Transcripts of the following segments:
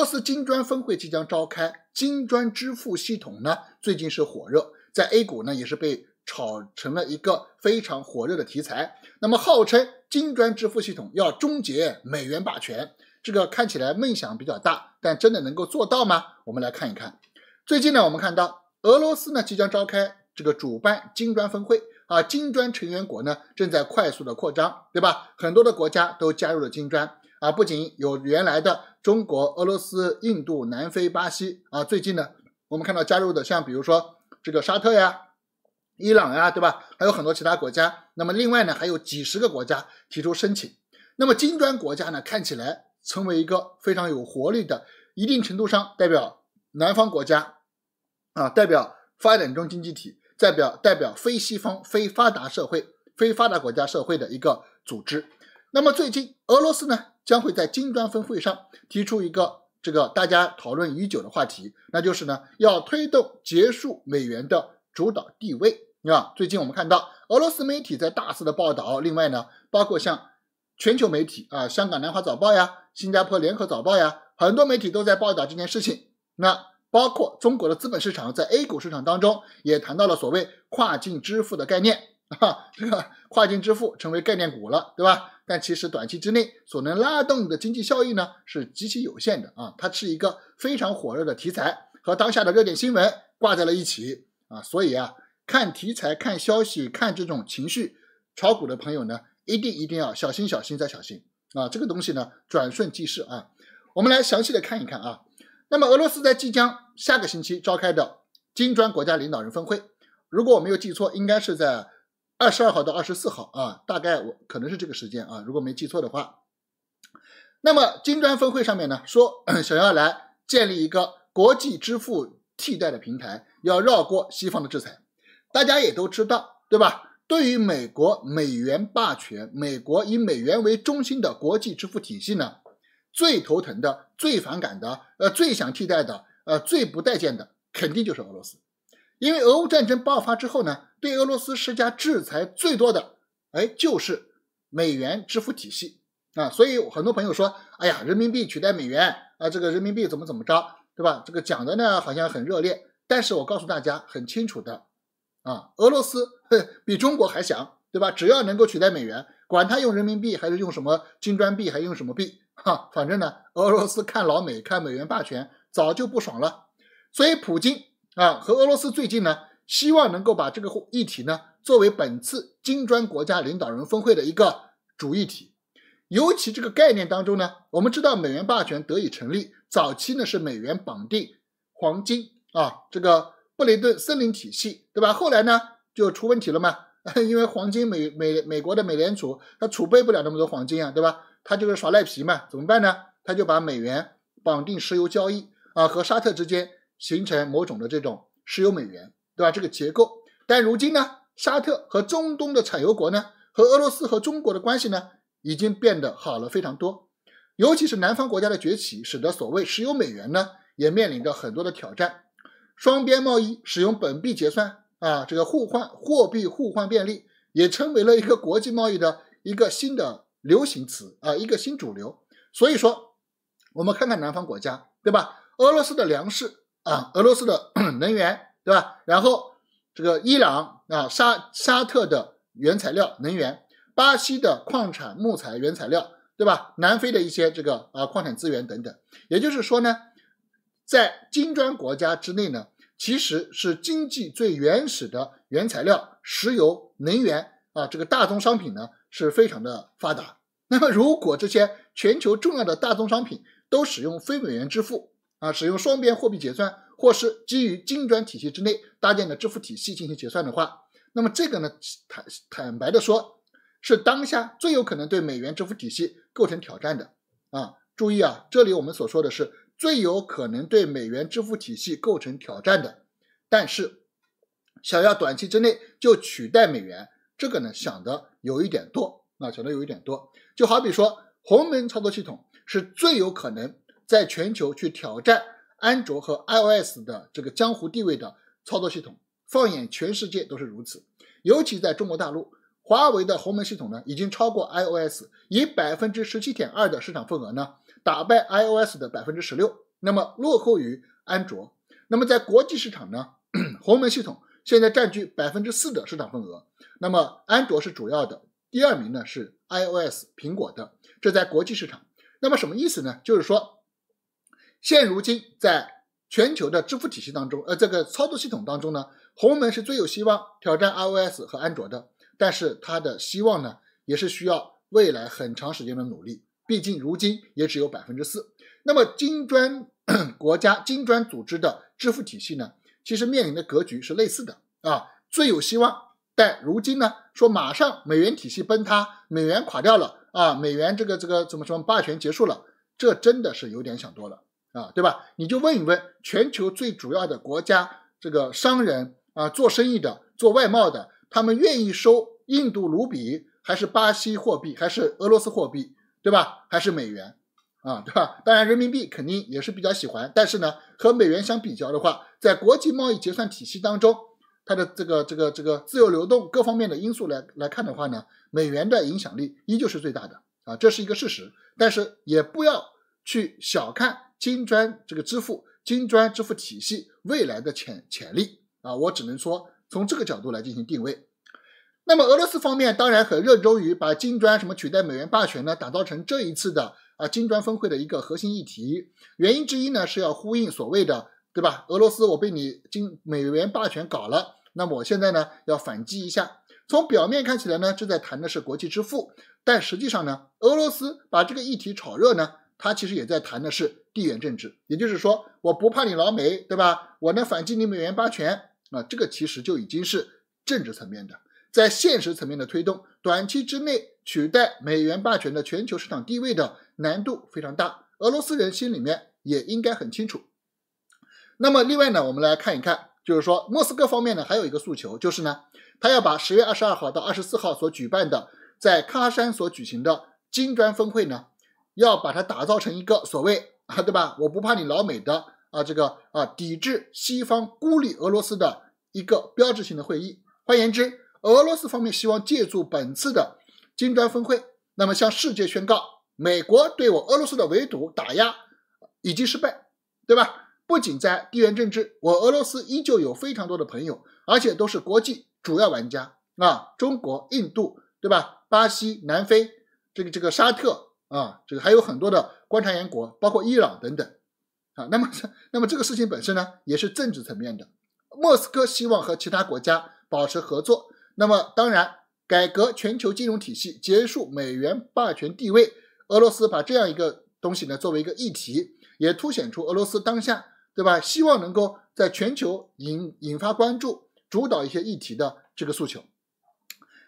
俄罗斯金砖峰会即将召开，金砖支付系统呢，最近是火热，在 A 股呢也是被炒成了一个非常火热的题材。那么号称金砖支付系统要终结美元霸权，这个看起来梦想比较大，但真的能够做到吗？我们来看一看。最近呢，我们看到俄罗斯呢即将召开这个主办金砖峰会，啊，金砖成员国呢正在快速的扩张，对吧？很多的国家都加入了金砖。啊，不仅有原来的中国、俄罗斯、印度、南非、巴西啊，最近呢，我们看到加入的像比如说这个沙特呀、伊朗呀，对吧？还有很多其他国家。那么另外呢，还有几十个国家提出申请。那么金砖国家呢，看起来成为一个非常有活力的，一定程度上代表南方国家啊，代表发展中经济体，代表代表非西方、非发达社会、非发达国家社会的一个组织。那么最近俄罗斯呢？将会在金砖峰会上提出一个这个大家讨论已久的话题，那就是呢，要推动结束美元的主导地位，啊，最近我们看到俄罗斯媒体在大肆的报道，另外呢，包括像全球媒体啊，香港南华早报呀，新加坡联合早报呀，很多媒体都在报道这件事情。那包括中国的资本市场在 A 股市场当中也谈到了所谓跨境支付的概念啊，这个跨境支付成为概念股了，对吧？但其实短期之内所能拉动的经济效益呢，是极其有限的啊！它是一个非常火热的题材，和当下的热点新闻挂在了一起啊！所以啊，看题材、看消息、看这种情绪，炒股的朋友呢，一定一定要小心、小心再小心啊！这个东西呢，转瞬即逝啊！我们来详细的看一看啊。那么，俄罗斯在即将下个星期召开的金砖国家领导人峰会，如果我没有记错，应该是在。二十二号到二十四号啊，大概我可能是这个时间啊，如果没记错的话。那么金砖峰会上面呢，说 想要来建立一个国际支付替代的平台，要绕过西方的制裁。大家也都知道，对吧？对于美国美元霸权、美国以美元为中心的国际支付体系呢，最头疼的、最反感的、呃最想替代的、呃最不待见的，肯定就是俄罗斯。因为俄乌战争爆发之后呢，对俄罗斯施加制裁最多的，哎，就是美元支付体系啊，所以很多朋友说，哎呀，人民币取代美元啊，这个人民币怎么怎么着，对吧？这个讲的呢好像很热烈，但是我告诉大家很清楚的，啊，俄罗斯比中国还强，对吧？只要能够取代美元，管他用人民币还是用什么金砖币，还用什么币，哈，反正呢，俄罗斯看老美看美元霸权早就不爽了，所以普京。啊，和俄罗斯最近呢，希望能够把这个议题呢作为本次金砖国家领导人峰会的一个主议题。尤其这个概念当中呢，我们知道美元霸权得以成立，早期呢是美元绑定黄金啊，这个布雷顿森林体系，对吧？后来呢就出问题了嘛，因为黄金美美美国的美联储它储备不了那么多黄金啊，对吧？它就是耍赖皮嘛，怎么办呢？他就把美元绑定石油交易啊，和沙特之间。形成某种的这种石油美元，对吧？这个结构，但如今呢，沙特和中东的产油国呢，和俄罗斯和中国的关系呢，已经变得好了非常多。尤其是南方国家的崛起，使得所谓石油美元呢，也面临着很多的挑战。双边贸易使用本币结算啊，这个互换货币互换便利，也成为了一个国际贸易的一个新的流行词啊，一个新主流。所以说，我们看看南方国家，对吧？俄罗斯的粮食。啊，俄罗斯的 能源，对吧？然后这个伊朗啊，沙沙特的原材料能源，巴西的矿产木材原材料，对吧？南非的一些这个啊矿产资源等等。也就是说呢，在金砖国家之内呢，其实是经济最原始的原材料，石油能源啊，这个大宗商品呢是非常的发达。那么如果这些全球重要的大宗商品都使用非美元支付？啊，使用双边货币结算，或是基于金砖体系之内搭建的支付体系进行结算的话，那么这个呢，坦坦白的说，是当下最有可能对美元支付体系构成挑战的。啊，注意啊，这里我们所说的是最有可能对美元支付体系构成挑战的。但是，想要短期之内就取代美元，这个呢想的有一点多。啊，想的有一点多。就好比说，鸿门操作系统是最有可能。在全球去挑战安卓和 iOS 的这个江湖地位的操作系统，放眼全世界都是如此。尤其在中国大陆，华为的鸿蒙系统呢，已经超过 iOS，以百分之十七点二的市场份额呢，打败 iOS 的百分之十六，那么落后于安卓。那么在国际市场呢，鸿蒙系统现在占据百分之四的市场份额，那么安卓是主要的，第二名呢是 iOS 苹果的，这在国际市场。那么什么意思呢？就是说。现如今，在全球的支付体系当中，呃，这个操作系统当中呢，鸿蒙是最有希望挑战 iOS 和安卓的。但是它的希望呢，也是需要未来很长时间的努力。毕竟如今也只有百分之四。那么金砖 国家金砖组织的支付体系呢，其实面临的格局是类似的啊，最有希望，但如今呢，说马上美元体系崩塌，美元垮掉了啊，美元这个这个怎么什么霸权结束了？这真的是有点想多了。啊，对吧？你就问一问全球最主要的国家这个商人啊，做生意的、做外贸的，他们愿意收印度卢比还是巴西货币还是俄罗斯货币，对吧？还是美元，啊，对吧？当然人民币肯定也是比较喜欢，但是呢，和美元相比较的话，在国际贸易结算体系当中，它的这个这个这个自由流动各方面的因素来来看的话呢，美元的影响力依旧是最大的啊，这是一个事实。但是也不要去小看。金砖这个支付，金砖支付体系未来的潜潜力啊，我只能说从这个角度来进行定位。那么俄罗斯方面当然很热衷于把金砖什么取代美元霸权呢，打造成这一次的啊金砖峰会的一个核心议题。原因之一呢是要呼应所谓的对吧？俄罗斯我被你金美元霸权搞了，那么我现在呢要反击一下。从表面看起来呢，这在谈的是国际支付，但实际上呢，俄罗斯把这个议题炒热呢。他其实也在谈的是地缘政治，也就是说，我不怕你老美，对吧？我呢反击你美元霸权啊，这个其实就已经是政治层面的，在现实层面的推动，短期之内取代美元霸权的全球市场地位的难度非常大。俄罗斯人心里面也应该很清楚。那么，另外呢，我们来看一看，就是说，莫斯科方面呢还有一个诉求，就是呢，他要把十月二十二号到二十四号所举办的在喀山所举行的金砖峰会呢。要把它打造成一个所谓啊，对吧？我不怕你老美的啊，这个啊，抵制西方、孤立俄罗斯的一个标志性的会议。换言之，俄罗斯方面希望借助本次的金砖峰会，那么向世界宣告，美国对我俄罗斯的围堵、打压以及失败，对吧？不仅在地缘政治，我俄罗斯依旧有非常多的朋友，而且都是国际主要玩家啊，中国、印度，对吧？巴西、南非，这个这个沙特。啊，这个还有很多的观察员国，包括伊朗等等，啊，那么那么这个事情本身呢，也是政治层面的。莫斯科希望和其他国家保持合作，那么当然，改革全球金融体系，结束美元霸权地位，俄罗斯把这样一个东西呢作为一个议题，也凸显出俄罗斯当下对吧，希望能够在全球引引发关注，主导一些议题的这个诉求。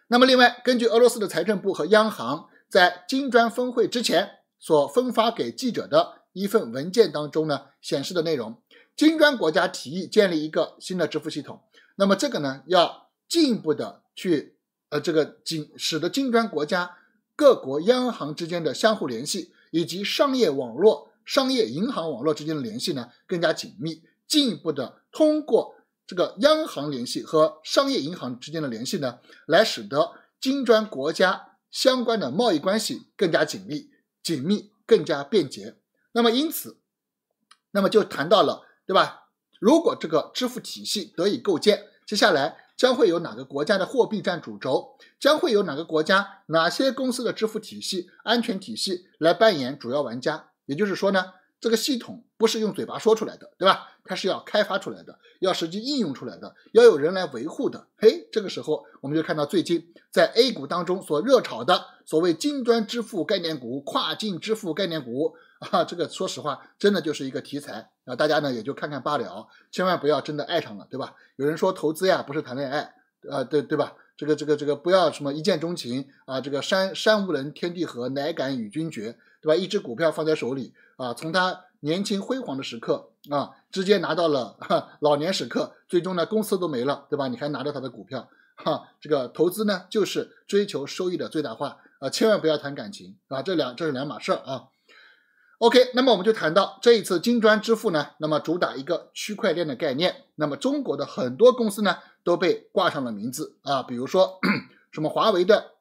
那么另外，根据俄罗斯的财政部和央行。在金砖峰会之前所分发给记者的一份文件当中呢，显示的内容，金砖国家提议建立一个新的支付系统。那么这个呢，要进一步的去，呃，这个金使得金砖国家各国央行之间的相互联系，以及商业网络、商业银行网络之间的联系呢，更加紧密。进一步的通过这个央行联系和商业银行之间的联系呢，来使得金砖国家。相关的贸易关系更加紧密，紧密更加便捷。那么因此，那么就谈到了，对吧？如果这个支付体系得以构建，接下来将会有哪个国家的货币占主轴？将会有哪个国家、哪些公司的支付体系、安全体系来扮演主要玩家？也就是说呢，这个系统。不是用嘴巴说出来的，对吧？它是要开发出来的，要实际应用出来的，要有人来维护的。嘿，这个时候我们就看到最近在 A 股当中所热炒的所谓“金砖支付概念股”、“跨境支付概念股”啊，这个说实话真的就是一个题材啊，大家呢也就看看罢了，千万不要真的爱上了，对吧？有人说投资呀不是谈恋爱，啊，对对吧？这个这个这个不要什么一见钟情啊，这个山山无棱天地合，乃敢与君绝。对吧？一只股票放在手里啊，从他年轻辉煌的时刻啊，直接拿到了老年时刻，最终呢，公司都没了，对吧？你还拿着他的股票，哈，这个投资呢，就是追求收益的最大化啊，千万不要谈感情啊，这两这是两码事儿啊。OK，那么我们就谈到这一次金砖支付呢，那么主打一个区块链的概念，那么中国的很多公司呢都被挂上了名字啊，比如说 什么华为的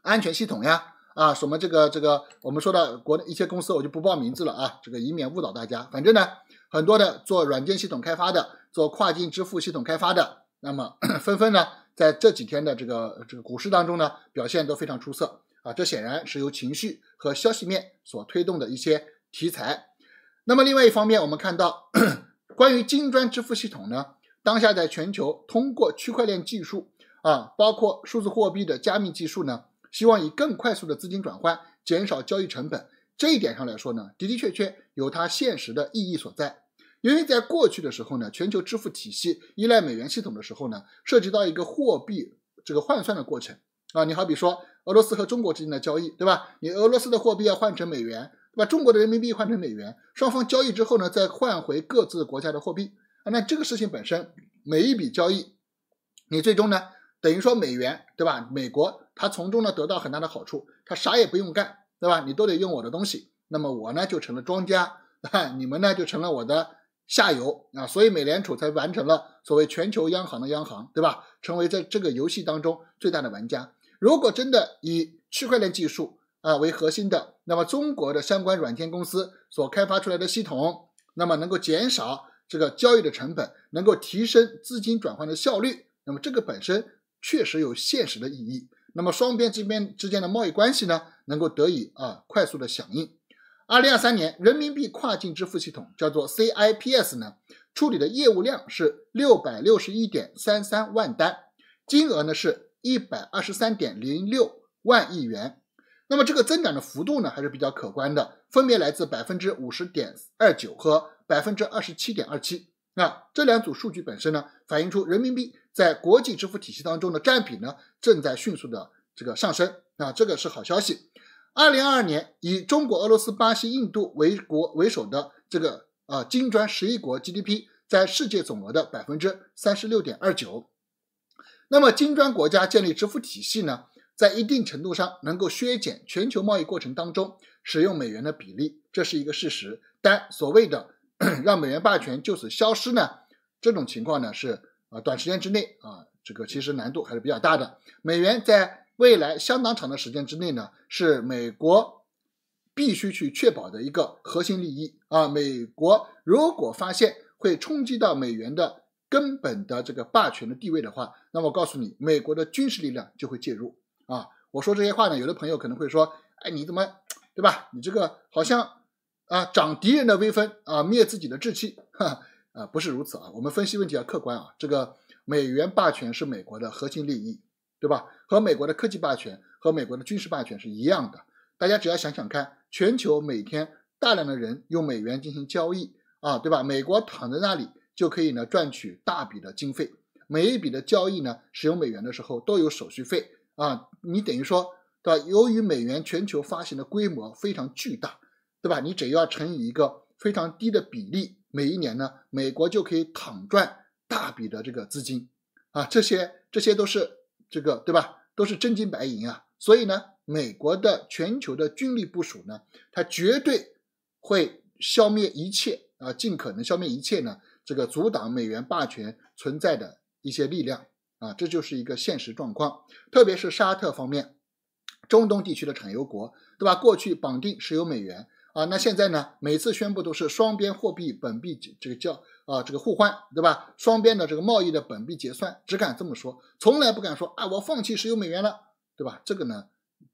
安全系统呀。啊，什么这个这个，我们说到国内一些公司，我就不报名字了啊，这个以免误导大家。反正呢，很多的做软件系统开发的，做跨境支付系统开发的，那么 纷纷呢，在这几天的这个这个股市当中呢，表现都非常出色啊。这显然是由情绪和消息面所推动的一些题材。那么另外一方面，我们看到，关于金砖支付系统呢，当下在全球通过区块链技术啊，包括数字货币的加密技术呢。希望以更快速的资金转换，减少交易成本。这一点上来说呢，的的确确有它现实的意义所在。因为在过去的时候呢，全球支付体系依赖美元系统的时候呢，涉及到一个货币这个换算的过程啊。你好比说俄罗斯和中国之间的交易，对吧？你俄罗斯的货币要换成美元，把中国的人民币换成美元，双方交易之后呢，再换回各自国家的货币啊。那这个事情本身，每一笔交易，你最终呢？等于说美元对吧？美国它从中呢得到很大的好处，它啥也不用干对吧？你都得用我的东西，那么我呢就成了庄家啊，你们呢就成了我的下游啊，所以美联储才完成了所谓全球央行的央行对吧？成为在这个游戏当中最大的玩家。如果真的以区块链技术啊为核心的，那么中国的相关软件公司所开发出来的系统，那么能够减少这个交易的成本，能够提升资金转换的效率，那么这个本身。确实有现实的意义。那么双边这边之间的贸易关系呢，能够得以啊快速的响应。二零二三年人民币跨境支付系统叫做 CIPS 呢，处理的业务量是六百六十一点三三万单，金额呢是一百二十三点零六万亿元。那么这个增长的幅度呢还是比较可观的，分别来自百分之五十点二九和百分之二十七点二七。那这两组数据本身呢，反映出人民币在国际支付体系当中的占比呢，正在迅速的这个上升。那这个是好消息。二零二二年，以中国、俄罗斯、巴西、印度为国为首的这个呃金砖十一国 GDP 在世界总额的百分之三十六点二九。那么金砖国家建立支付体系呢，在一定程度上能够削减全球贸易过程当中使用美元的比例，这是一个事实。但所谓的，让美元霸权就此消失呢？这种情况呢是啊，短时间之内啊，这个其实难度还是比较大的。美元在未来相当长的时间之内呢，是美国必须去确保的一个核心利益啊。美国如果发现会冲击到美元的根本的这个霸权的地位的话，那么告诉你，美国的军事力量就会介入啊。我说这些话呢，有的朋友可能会说，哎，你怎么对吧？你这个好像。啊，涨敌人的威风啊，灭自己的志气，哈啊，不是如此啊。我们分析问题要客观啊。这个美元霸权是美国的核心利益，对吧？和美国的科技霸权和美国的军事霸权是一样的。大家只要想想看，全球每天大量的人用美元进行交易啊，对吧？美国躺在那里就可以呢赚取大笔的经费。每一笔的交易呢，使用美元的时候都有手续费啊。你等于说，对吧？由于美元全球发行的规模非常巨大。对吧？你只要乘以一个非常低的比例，每一年呢，美国就可以躺赚大笔的这个资金啊，这些这些都是这个对吧？都是真金白银啊。所以呢，美国的全球的军力部署呢，它绝对会消灭一切啊，尽可能消灭一切呢，这个阻挡美元霸权存在的一些力量啊，这就是一个现实状况。特别是沙特方面，中东地区的产油国，对吧？过去绑定石油美元。啊，那现在呢？每次宣布都是双边货币本币这个叫啊，这个互换，对吧？双边的这个贸易的本币结算，只敢这么说，从来不敢说啊，我放弃石油美元了，对吧？这个呢，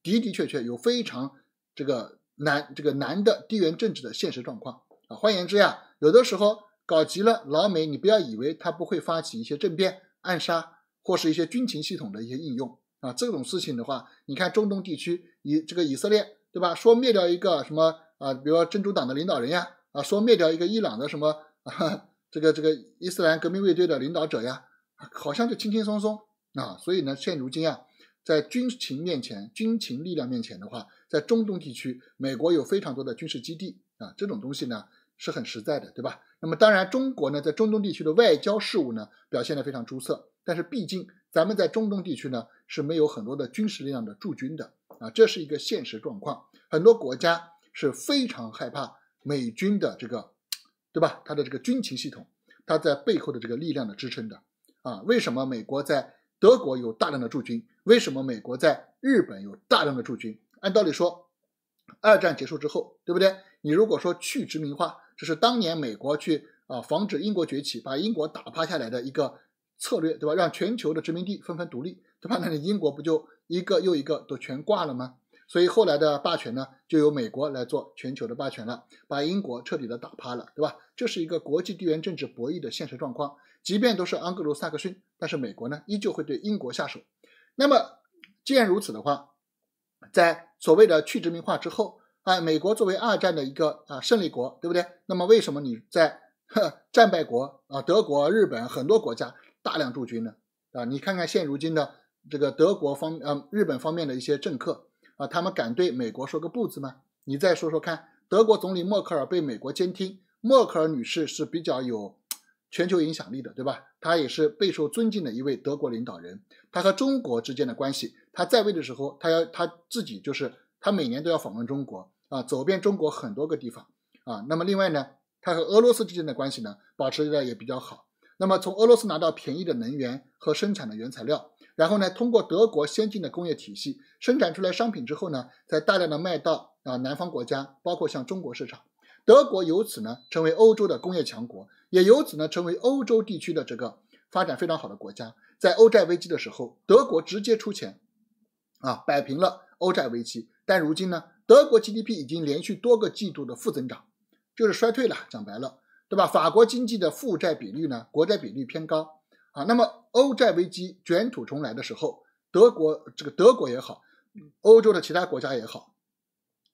的的确确有非常这个难这个难的地缘政治的现实状况啊。换言之呀，有的时候搞急了，老美你不要以为他不会发起一些政变、暗杀或是一些军情系统的一些应用啊。这种事情的话，你看中东地区以这个以色列，对吧？说灭掉一个什么？啊，比如说真主党的领导人呀，啊，说灭掉一个伊朗的什么啊，这个这个伊斯兰革命卫队的领导者呀，好像就轻轻松松啊。所以呢，现如今啊，在军情面前、军情力量面前的话，在中东地区，美国有非常多的军事基地啊，这种东西呢是很实在的，对吧？那么当然，中国呢在中东地区的外交事务呢表现的非常出色，但是毕竟咱们在中东地区呢是没有很多的军事力量的驻军的啊，这是一个现实状况，很多国家。是非常害怕美军的这个，对吧？他的这个军情系统，他在背后的这个力量的支撑的啊？为什么美国在德国有大量的驻军？为什么美国在日本有大量的驻军？按道理说，二战结束之后，对不对？你如果说去殖民化，这是当年美国去啊防止英国崛起，把英国打趴下来的一个策略，对吧？让全球的殖民地纷纷独立，对吧？那你英国不就一个又一个都全挂了吗？所以后来的霸权呢，就由美国来做全球的霸权了，把英国彻底的打趴了，对吧？这是一个国际地缘政治博弈的现实状况。即便都是安格鲁萨克逊，但是美国呢，依旧会对英国下手。那么，既然如此的话，在所谓的去殖民化之后啊，美国作为二战的一个啊胜利国，对不对？那么为什么你在战败国啊，德国、日本很多国家大量驻军呢？啊，你看看现如今的这个德国方、呃日本方面的一些政客。啊，他们敢对美国说个不字吗？你再说说看。德国总理默克尔被美国监听，默克尔女士是比较有全球影响力的，对吧？她也是备受尊敬的一位德国领导人。她和中国之间的关系，她在位的时候，她要她自己就是，她每年都要访问中国啊，走遍中国很多个地方啊。那么另外呢，她和俄罗斯之间的关系呢，保持的也比较好。那么从俄罗斯拿到便宜的能源和生产的原材料。然后呢，通过德国先进的工业体系生产出来商品之后呢，再大量的卖到啊南方国家，包括像中国市场，德国由此呢成为欧洲的工业强国，也由此呢成为欧洲地区的这个发展非常好的国家。在欧债危机的时候，德国直接出钱，啊摆平了欧债危机。但如今呢，德国 GDP 已经连续多个季度的负增长，就是衰退了。讲白了，对吧？法国经济的负债比率呢，国债比率偏高。啊，那么欧债危机卷土重来的时候，德国这个德国也好，欧洲的其他国家也好，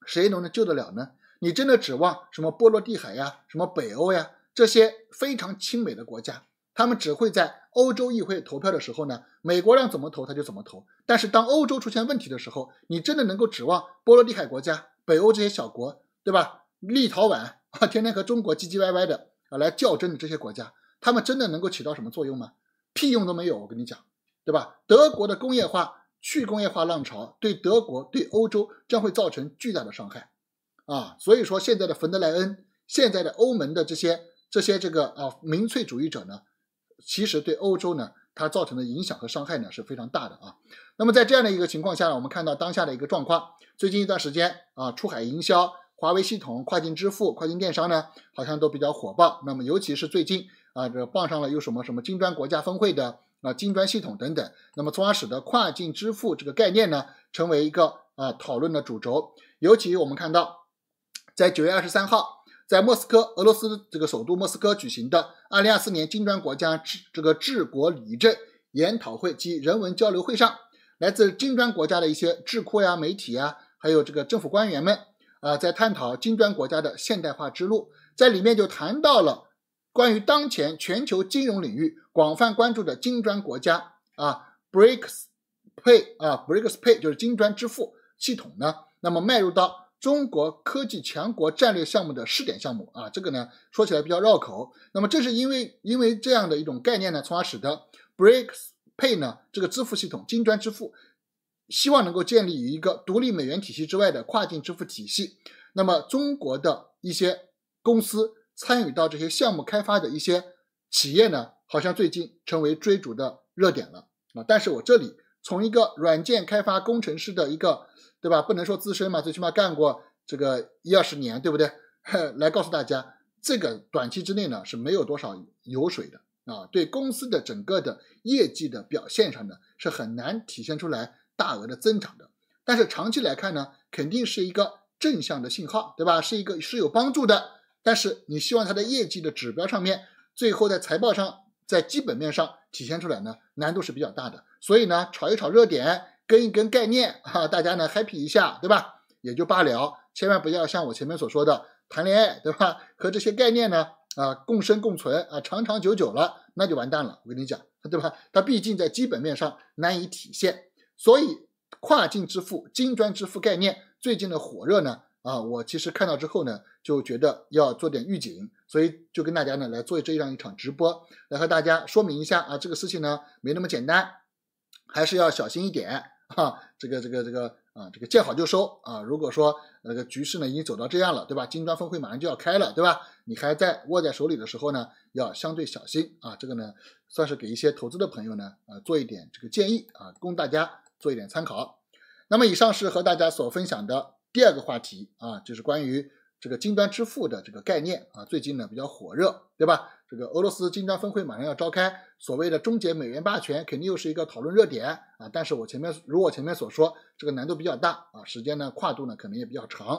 谁能能救得了呢？你真的指望什么波罗的海呀，什么北欧呀这些非常亲美的国家？他们只会在欧洲议会投票的时候呢，美国让怎么投他就怎么投。但是当欧洲出现问题的时候，你真的能够指望波罗的海国家、北欧这些小国，对吧？立陶宛啊，天天和中国唧唧歪歪的啊来较真的这些国家，他们真的能够起到什么作用吗？屁用都没有，我跟你讲，对吧？德国的工业化、去工业化浪潮对德国、对欧洲将会造成巨大的伤害，啊，所以说现在的冯德莱恩、现在的欧盟的这些、这些、这个啊民粹主义者呢，其实对欧洲呢，它造成的影响和伤害呢是非常大的啊。那么在这样的一个情况下，呢，我们看到当下的一个状况，最近一段时间啊，出海营销。华为系统、跨境支付、跨境电商呢，好像都比较火爆。那么，尤其是最近啊，这傍上了有什么什么金砖国家峰会的啊，金砖系统等等。那么，从而使得跨境支付这个概念呢，成为一个啊讨论的主轴。尤其我们看到，在九月二十三号，在莫斯科俄罗斯这个首都莫斯科举行的二零二四年金砖国家治这个治国理政研讨会及人文交流会上，来自金砖国家的一些智库呀、媒体啊，还有这个政府官员们。啊，在探讨金砖国家的现代化之路，在里面就谈到了关于当前全球金融领域广泛关注的金砖国家啊 b r i a k s Pay 啊 b r i a k s Pay 就是金砖支付系统呢。那么迈入到中国科技强国战略项目的试点项目啊，这个呢说起来比较绕口。那么正是因为因为这样的一种概念呢，从而使得 b r i a k s Pay 呢这个支付系统金砖支付。希望能够建立一个独立美元体系之外的跨境支付体系。那么，中国的一些公司参与到这些项目开发的一些企业呢，好像最近成为追逐的热点了啊。但是我这里从一个软件开发工程师的一个，对吧？不能说资深嘛，最起码干过这个一二十年，对不对？来告诉大家，这个短期之内呢是没有多少油水的啊。对公司的整个的业绩的表现上呢，是很难体现出来。大额的增长的，但是长期来看呢，肯定是一个正向的信号，对吧？是一个是有帮助的。但是你希望它的业绩的指标上面，最后在财报上，在基本面上体现出来呢，难度是比较大的。所以呢，炒一炒热点，跟一跟概念哈，大家呢 happy 一下，对吧？也就罢了。千万不要像我前面所说的谈恋爱，对吧？和这些概念呢啊共生共存啊，长长久久了，那就完蛋了。我跟你讲，对吧？它毕竟在基本面上难以体现。所以，跨境支付、金砖支付概念最近的火热呢，啊，我其实看到之后呢，就觉得要做点预警，所以就跟大家呢来做这样一场直播，来和大家说明一下啊，这个事情呢没那么简单，还是要小心一点啊。这个、这个、这个，啊，这个见好就收啊。如果说那个局势呢已经走到这样了，对吧？金砖峰会马上就要开了，对吧？你还在握在手里的时候呢，要相对小心啊。这个呢，算是给一些投资的朋友呢，呃，做一点这个建议啊，供大家。做一点参考。那么以上是和大家所分享的第二个话题啊，就是关于这个金砖支付的这个概念啊，最近呢比较火热，对吧？这个俄罗斯金砖峰会马上要召开，所谓的终结美元霸权肯定又是一个讨论热点啊。但是我前面如我前面所说，这个难度比较大啊，时间呢跨度呢可能也比较长。